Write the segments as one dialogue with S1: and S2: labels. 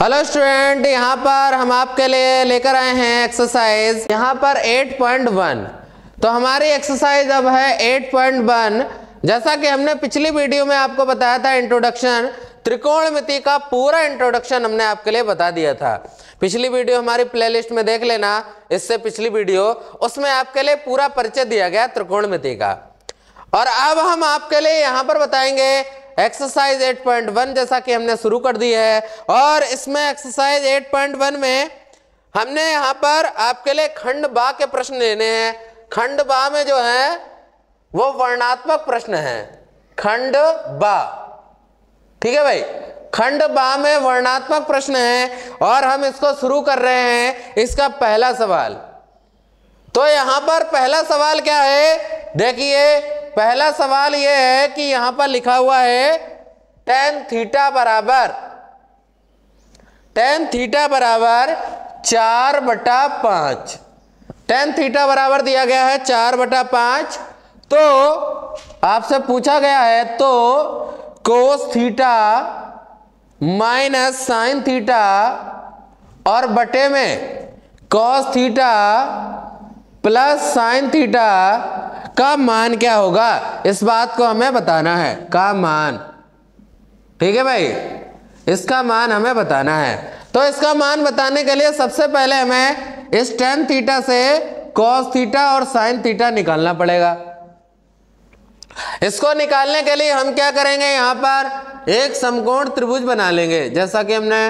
S1: hello student यहाँ पर हम आपके लिए लेकर आए हैं एक्सरसाइज यहाँ पर 8.1 तो हमारी एक्सरसाइज अब है 8.1 जैसा कि हमने पिछली वीडियो में आपको बताया था इंट्रोडक्शन त्रिकोणमिति का पूरा इंट्रोडक्शन हमने आपके लिए बता दिया था पिछली वीडियो हमारी प्लेलिस्ट में देख लेना इससे पिछली वीडियो उसमें आपके लिए पूरा परिचय दिया गया त्रिकोण का और अब हम आपके लिए यहाँ पर बताएंगे एक्सरसाइज 8.1 जैसा कि हमने शुरू कर दी है और इसमें एक्सरसाइज 8.1 में हमने यहां पर आपके लिए खंड बा के प्रश्न लेने हैं खंड बा में जो है वो वर्णात्मक प्रश्न है खंड बा ठीक है भाई खंड बा में वर्णात्मक प्रश्न है और हम इसको शुरू कर रहे हैं इसका पहला सवाल तो यहां पर पहला सवाल क्या है देखिए पहला सवाल यह है कि यहां पर लिखा हुआ है टेन थीटा बराबर टेन थीटा बराबर चार बटा पांच टेन थीटा बराबर दिया गया है चार बटा पांच तो आपसे पूछा गया है तो cos theta minus sine theta और बटे में cos theta plus sine theta का मान क्या होगा इस बात को हमें बताना है का मान ठीक है भाई इसका मान हमें बताना है तो इसका मान बताने के लिए सबसे पहले हमें इस टेन थीटा से कॉस थीटा और साइन थीटा निकालना पड़ेगा इसको निकालने के लिए हम क्या करेंगे यहां पर एक समकोण त्रिभुज बना लेंगे जैसा कि हमने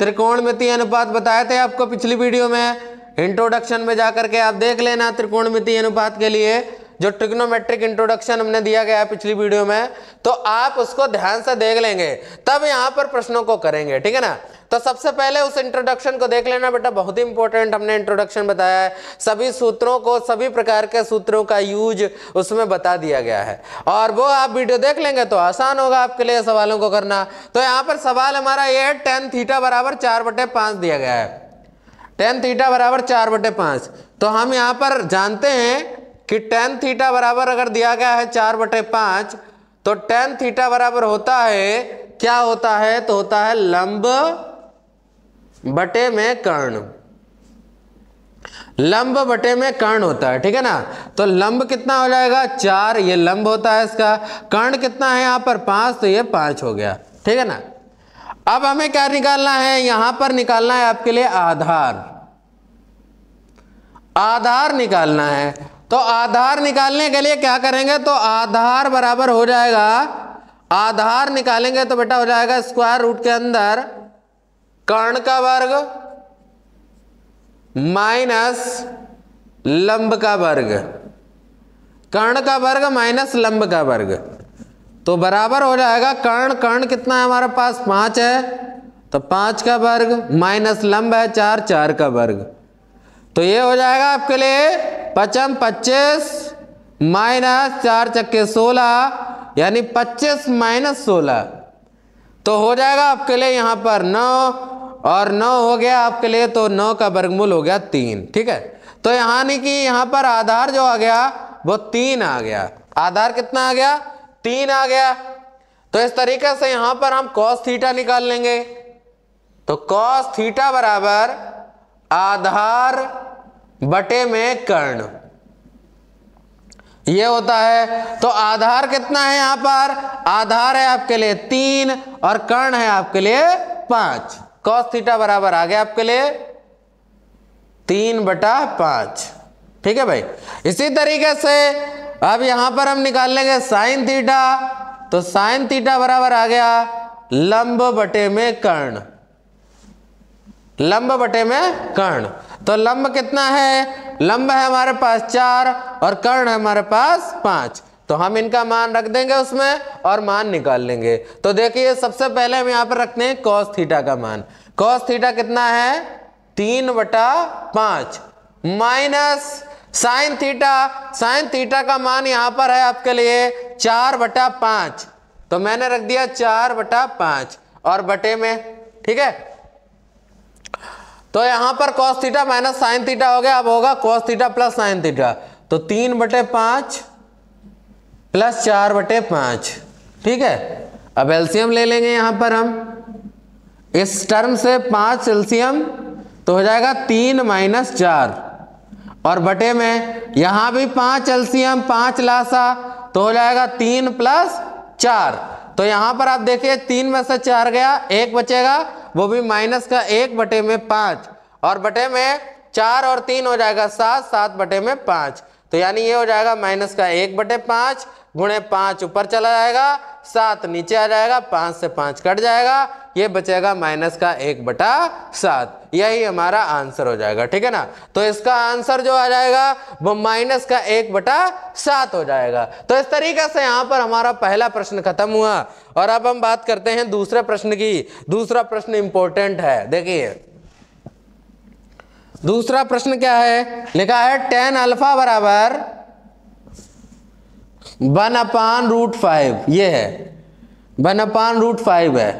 S1: त्रिकोण में अनुपात बताए थे आपको पिछली वीडियो में इंट्रोडक्शन में जाकर के आप देख लेना मिति अनुपात के लिए जो ट्रिग्नोमेट्रिक इंट्रोडक्शन हमने दिया गया है पिछली वीडियो में तो आप उसको ध्यान से देख लेंगे तब यहाँ पर प्रश्नों को करेंगे ठीक है ना तो सबसे पहले उस इंट्रोडक्शन को देख लेना बेटा बहुत ही इंपॉर्टेंट हमने इंट्रोडक्शन बताया है सभी सूत्रों को सभी प्रकार के सूत्रों का यूज उसमें बता दिया गया है और वो आप वीडियो देख लेंगे तो आसान होगा आपके लिए सवालों को करना तो यहाँ पर सवाल हमारा ये है टेन थीटा बराबर चार बटे पांच दिया गया है टेन थीटा बराबर चार बटे पाँच तो हम यहाँ पर जानते हैं कि टेन थीटा बराबर अगर दिया गया है चार बटे पाँच तो टेन थीटा बराबर होता है क्या होता है तो होता है लंब बटे में कर्ण लंब बटे में कर्ण होता है ठीक है ना तो लंब कितना हो जाएगा चार ये लंब होता है इसका कर्ण कितना है यहाँ पर पाँच तो ये पाँच हो गया ठीक है ना अब हमें क्या निकालना है यहां पर निकालना है आपके लिए आधार आधार निकालना है तो आधार निकालने के लिए क्या करेंगे तो आधार बराबर हो जाएगा आधार निकालेंगे तो बेटा हो जाएगा स्क्वायर रूट के अंदर कर्ण का वर्ग माइनस लंब का वर्ग कर्ण का वर्ग माइनस लंब का वर्ग तो बराबर हो जाएगा कर्ण कर्ण कितना है हमारे पास पांच है तो पांच का वर्ग माइनस लंब है चार चार का वर्ग तो ये हो जाएगा आपके लिए पचम पच्चीस माइनस चार चक्के सोलह यानी पच्चीस माइनस सोलह तो हो जाएगा आपके लिए यहां पर नौ और नौ हो गया आपके लिए तो नौ का वर्गमूल हो गया तीन ठीक है तो यहाँ नहीं कि यहां पर आधार जो आ गया वो तीन आ गया आधार कितना आ गया तीन आ गया तो इस तरीके से यहां पर हम कॉस थीटा निकाल लेंगे तो कॉस थीटा बराबर आधार बटे में कर्ण ये होता है तो आधार कितना है यहां पर आधार है आपके लिए तीन और कर्ण है आपके लिए पांच कॉस थीटा बराबर आ गया आपके लिए तीन बटा पांच ठीक है भाई इसी तरीके से अब यहां पर हम निकाल लेंगे साइन थीटा तो साइन थीटा बराबर आ गया लंब बटे में कर्ण लंब बटे में कर्ण तो लंब कितना है लंब है हमारे पास चार और कर्ण है हमारे पास पांच तो हम इनका मान रख देंगे उसमें और मान निकाल लेंगे तो देखिए सबसे पहले हम यहां पर रखते हैं कॉस थीटा का मान कॉस थीटा कितना है तीन बटा पांच minus sine theta sine theta का मान यहां पर है आपके लिए चार बटा पांच तो मैंने रख दिया चार बटा पांच और बटे में ठीक है तो यहां पर cos theta minus sine theta हो गया अब होगा cos theta plus sine theta तो तीन बटे पांच प्लस चार बटे पांच ठीक है अब एल्सियम ले लेंगे यहां पर हम इस टर्म से पांच एल्सियम तो हो जाएगा तीन माइनस चार और बटे में यहाँ भी पाँच एल्सियम पाँच लासा तो हो जाएगा तीन प्लस चार तो यहाँ पर आप देखिए तीन में से चार गया एक बचेगा वो भी माइनस का एक बटे में पाँच और बटे में चार और तीन हो जाएगा सात सात बटे में पाँच तो यानी ये हो जाएगा माइनस का एक बटे पाँच गुणे पाँच ऊपर चला जाएगा सात नीचे आ जाएगा पाँच से पाँच कट जाएगा ये बचेगा माइनस का एक बटा सात यही हमारा आंसर हो जाएगा ठीक है ना तो इसका आंसर जो आ जाएगा वो माइनस का एक बटा सात हो जाएगा तो इस तरीके से यहाँ पर हमारा पहला प्रश्न खत्म हुआ और अब हम बात करते हैं दूसरे प्रश्न की दूसरा प्रश्न इंपॉर्टेंट है देखिए दूसरा प्रश्न क्या है लिखा है टेन अल्फा बराबर वन अपान रूट फाइव ये है वन अपान रूट फाइव है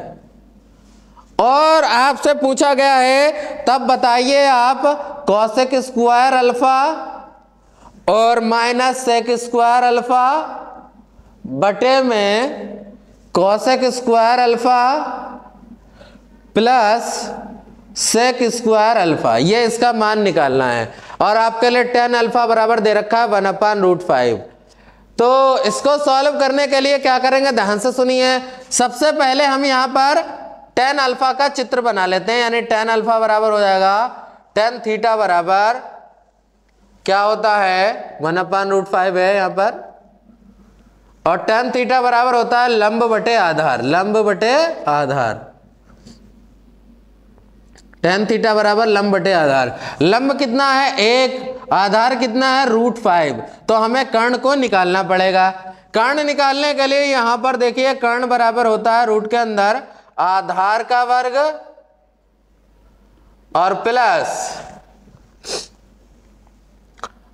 S1: और आपसे पूछा गया है तब बताइए आप कौशिक स्क्वायर अल्फा और माइनस सेक स्क्वायर अल्फा बटे में cosec square alpha plus sec square alpha ये इसका मान निकालना है और आपके लिए टेन अल्फा बराबर दे रखा है वन अपान रूट फाइव तो इसको सॉल्व करने के लिए क्या करेंगे ध्यान से सुनिए सबसे पहले हम यहां पर टेन अल्फा का चित्र बना लेते हैं यानी टेन अल्फा बराबर हो जाएगा टेन थीटा बराबर क्या होता है वन अपान रूट फाइव है यहां पर और टेन थीटा बराबर होता है लंब बटे आधार लंब बटे आधार टेन थीटा बराबर लंब बटे आधार लंब कितना है एक आधार कितना है रूट फाइव तो हमें कर्ण को निकालना पड़ेगा कर्ण निकालने के लिए यहां पर देखिए कर्ण बराबर होता है रूट के अंदर आधार का वर्ग और प्लस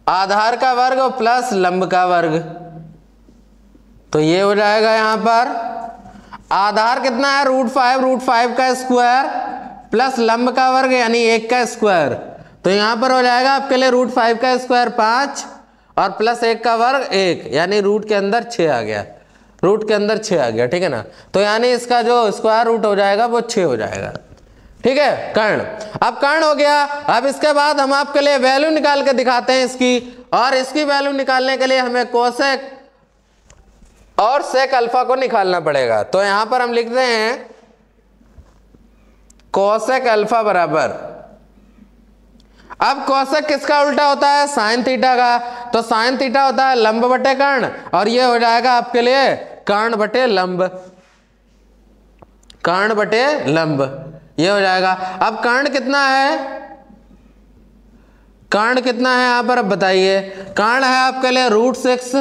S1: आधार का वर्ग और प्लस लंब का वर्ग तो ये हो जाएगा यहां पर आधार कितना है रूट फाइव रूट फाइव का स्क्वायर प्लस लंब का वर्ग यानी एक का स्क्वायर तो यहां पर हो जाएगा आपके लिए रूट फाइव का स्क्वायर पांच और प्लस एक का वर्ग एक यानी रूट के अंदर छः आ गया रूट के अंदर छः आ गया ठीक है ना तो यानी इसका जो स्क्वायर रूट हो जाएगा वो छः हो जाएगा ठीक है कर्ण अब कर्ण हो गया अब इसके बाद हम आपके लिए वैल्यू निकाल के दिखाते हैं इसकी और इसकी वैल्यू निकालने के लिए हमें कोसेक और सेक अल्फा को निकालना पड़ेगा तो यहां पर हम लिखते हैं कोसेक अल्फा बराबर अब कोसेक किसका उल्टा होता है साइन थीटा का तो साइन थीटा होता है लंब बटे कर्ण और ये हो जाएगा आपके लिए कर्ण बटे लंब कर्ण बटे लंब ये हो जाएगा अब कर्ण कितना है कर्ण कितना है यहां पर बताइए कर्ण है आपके लिए रूट सिक्स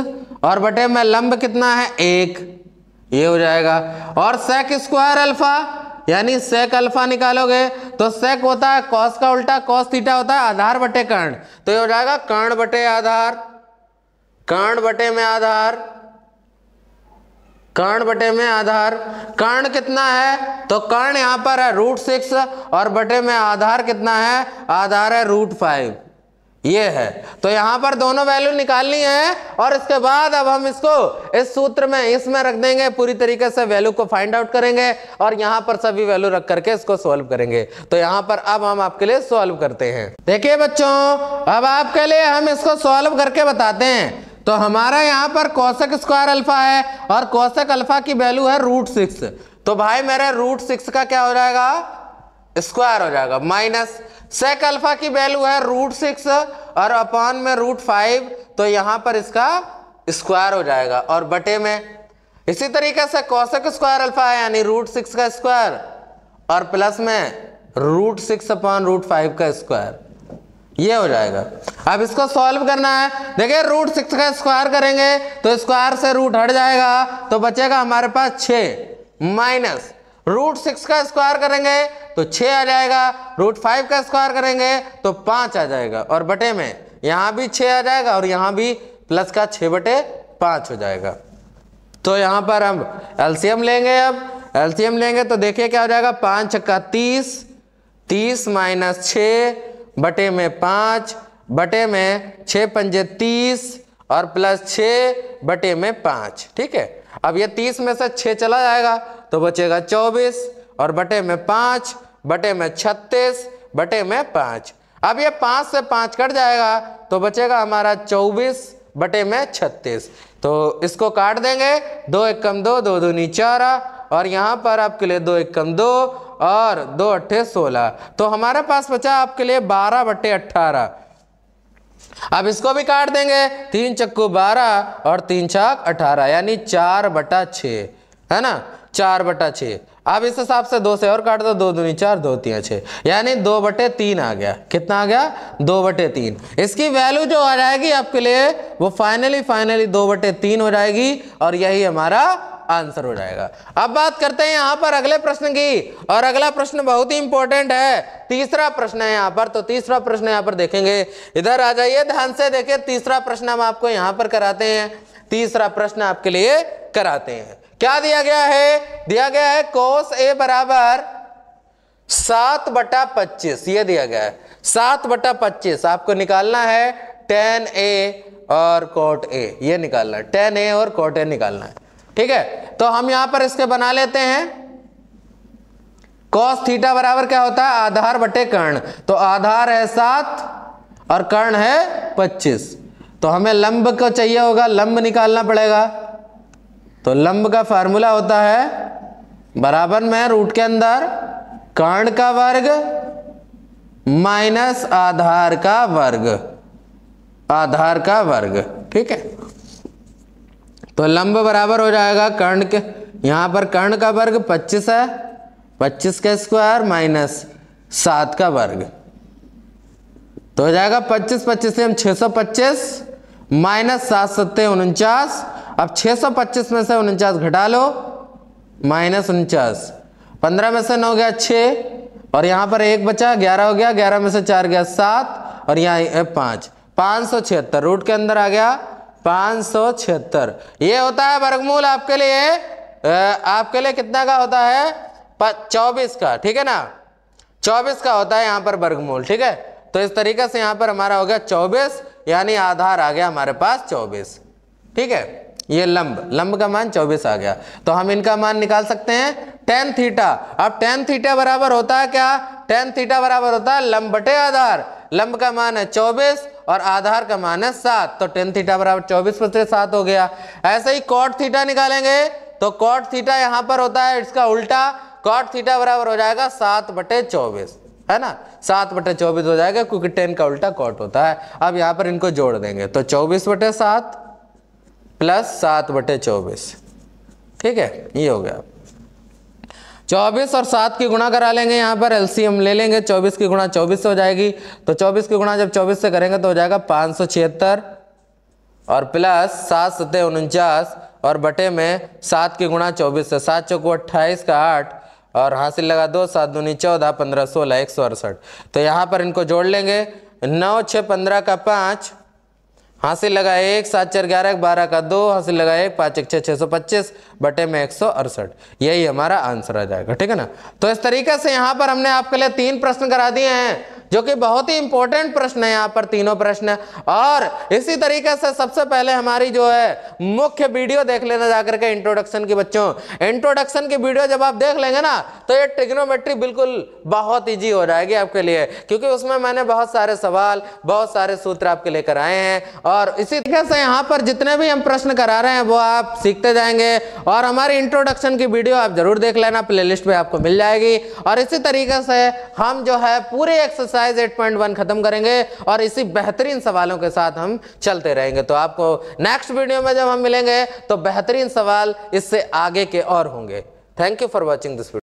S1: और बटे में लंब कितना है एक ये हो जाएगा और सेक स्क्वायर अल्फा यानी सेक अल्फा निकालोगे तो सेक होता है कॉस का उल्टा कॉस थीटा होता है आधार बटे कर्ण तो ये हो जाएगा कर्ण बटे आधार कर्ण बटे में आधार कर्ण बटे में आधार कर्ण कितना है तो कर्ण यहाँ पर है रूट सिक्स और बटे में आधार कितना है आधार है रूट फाइव ये है तो यहाँ पर दोनों वैल्यू निकालनी है और इसके बाद अब हम इसको इस सूत्र में इसमें रख देंगे पूरी तरीके से वैल्यू को फाइंड आउट करेंगे और यहाँ पर सभी वैल्यू रख करके इसको सॉल्व करेंगे तो यहाँ पर अब हम आपके लिए सॉल्व करते हैं देखिए बच्चों अब आपके लिए हम इसको सॉल्व करके बताते हैं तो हमारा यहाँ पर कौशक स्क्वायर अल्फा है और कौशक अल्फा की वैल्यू है रूट सिक्स तो भाई मेरे रूट सिक्स का क्या हो जाएगा स्क्वायर हो जाएगा माइनस सेक अल्फा की वैल्यू है रूट सिक्स और अपॉन में रूट फाइव तो यहाँ पर इसका स्क्वायर हो जाएगा और बटे में इसी तरीके से कौशक स्क्वायर अल्फा है यानी रूट सिक्स का स्क्वायर और प्लस में root six upon root five का स्क्वायर ये हो जाएगा अब इसको सॉल्व करना है देखिए रूट सिक्स का स्क्वायर करेंगे तो स्क्वायर से रूट हट जाएगा तो बचेगा हमारे पास छ माइनस रूट सिक्स का स्क्वायर करेंगे तो छ आ जाएगा रूट फाइव का स्क्वायर करेंगे तो पाँच आ जाएगा और बटे में यहाँ भी छः आ जाएगा और यहाँ भी प्लस का छः बटे पाँच हो जाएगा तो यहाँ पर हम एलसीएम लेंगे अब एलसीएम लेंगे तो देखिए क्या हो जाएगा पाँच छक्का तीस तीस माइनस छः बटे में पाँच बटे में छः पंजे तीस और प्लस छः बटे में पाँच ठीक है अब ये तीस में से छः चला जाएगा तो बचेगा चौबीस और बटे में पाँच बटे में छत्तीस बटे में पाँच अब ये पाँच से पाँच कट जाएगा तो बचेगा हमारा चौबीस बटे में छत्तीस तो इसको काट देंगे दो एक कम दो दो दूनी चारा और यहाँ पर आपके लिए दो इक्कम दो और दो अट्ठे सोलह तो हमारे पास बचा आपके लिए बारह बटे अट्ठारह अब इसको भी काट देंगे तीन चक्कू बारह और तीन चाक अठारह यानी चार बटा छ है ना चार बटा छ अब इस हिसाब से दो से और काट दो दो दूनी चार दो तीन छः यानी दो बटे तीन आ गया कितना आ गया दो बटे तीन इसकी वैल्यू जो आ जाएगी आपके लिए वो फाइनली फाइनली दो बटे तीन हो जाएगी और यही हमारा आंसर हो जाएगा अब बात करते हैं यहां पर अगले प्रश्न की और अगला प्रश्न बहुत ही इंपॉर्टेंट है तीसरा प्रश्न है यहां पर तो तीसरा प्रश्न यहां पर देखेंगे इधर आ जाइए ध्यान से देखिए तीसरा प्रश्न हम आपको यहां पर कराते हैं तीसरा प्रश्न आपके लिए कराते हैं क्या दिया गया है दिया गया है कोस ए बराबर सात बटा पच्चीस ये दिया गया है सात बटा पच्चीस आपको निकालना है टेन ए और कोट ए ये निकालना है टेन ए और कोट ए निकालना है ठीक है तो हम यहां पर इसके बना लेते हैं कॉस थीटा बराबर क्या होता है आधार बटे कर्ण तो आधार है सात और कर्ण है पच्चीस तो हमें लंब को चाहिए होगा लंब निकालना पड़ेगा तो लंब का फार्मूला होता है बराबर में रूट के अंदर कर्ण का वर्ग माइनस आधार का वर्ग आधार का वर्ग ठीक है तो लंब बराबर हो जाएगा कर्ण के यहाँ पर कर्ण का वर्ग पच्चीस है पच्चीस का स्क्वायर माइनस सात का वर्ग तो हो जाएगा पच्चीस पच्चीस से हम छः सौ पच्चीस माइनस सात सत्ते उनचास अब छः सौ पच्चीस में से उनचास घटा लो माइनस उनचास पंद्रह में से नौ गया छः और यहाँ पर एक बचा ग्यारह हो गया ग्यारह में से चार गया सात और यहाँ पाँच पाँच सौ छिहत्तर रूट के अंदर आ गया पाँच सौ छिहत्तर ये होता है वर्गमूल आपके लिए आपके लिए कितना का होता है चौबीस का ठीक है ना चौबीस का होता है यहाँ पर वर्गमूल ठीक है तो इस तरीके से यहाँ पर हमारा हो गया चौबीस यानी आधार आ गया हमारे पास चौबीस ठीक है ये लंब लंब का मान चौबीस आ गया तो हम इनका मान निकाल सकते हैं टेन थीटा अब टेन थीटा बराबर होता है क्या टेन थीटा बराबर होता है लंब बटे आधार लंब का मान है चौबीस और आधार का मान है सात तो टेन थीटा बराबर चौबीस परसेंट सात हो गया ऐसे ही कॉट थीटा निकालेंगे तो कॉट थीटा यहां पर होता है इसका उल्टा कॉट थीटा बराबर हो जाएगा सात बटे चौबीस है ना सात बटे चौबीस हो जाएगा क्योंकि टेन का उल्टा कॉट होता है अब यहां पर इनको जोड़ देंगे तो चौबीस बटे सात प्लस सात बटे चौबीस ठीक है ये हो गया चौबीस और सात की गुणा करा लेंगे यहाँ पर एल ले लेंगे चौबीस की गुणा चौबीस से हो जाएगी तो चौबीस की गुणा जब चौबीस से करेंगे तो हो जाएगा पाँच सौ छिहत्तर और प्लस सात सतह उनचास और बटे में सात की गुणा चौबीस से सात चौको अट्ठाईस का आठ और हासिल लगा दो सात दूनी चौदह पंद्रह सोलह एक सौ अड़सठ तो यहाँ पर इनको जोड़ लेंगे नौ छः पंद्रह का पाँच हासिल लगा एक सात चार ग्यारह बारह का दो हासिल लगा एक पाँच एक छः छः सौ पच्चीस बटे में एक सौ अड़सठ यही हमारा आंसर आ जाएगा ठीक है ना तो इस तरीके से यहाँ पर हमने आपके लिए तीन प्रश्न करा दिए हैं जो कि बहुत ही इंपॉर्टेंट प्रश्न है यहाँ पर तीनों प्रश्न और इसी तरीके से सबसे पहले हमारी जो है मुख्य वीडियो देख लेना जाकर के इंट्रोडक्शन की बच्चों इंट्रोडक्शन की वीडियो जब आप देख लेंगे ना तो ये ट्रिग्नोमेट्री बिल्कुल बहुत ईजी हो जाएगी आपके लिए क्योंकि उसमें मैंने बहुत सारे सवाल बहुत सारे सूत्र आपके लेकर आए हैं और इसी तरीके से यहाँ पर जितने भी हम प्रश्न करा रहे हैं वो आप सीखते जाएंगे और हमारी इंट्रोडक्शन की वीडियो आप जरूर देख लेना लिस्ट में आपको मिल जाएगी और इसी तरीके से हम जो है पूरे एक्सरसाइज एक्सरसाइज 8.1 खत्म करेंगे और इसी बेहतरीन सवालों के साथ हम चलते रहेंगे तो आपको नेक्स्ट वीडियो में जब हम मिलेंगे तो बेहतरीन सवाल इससे आगे के और होंगे thank you for watching this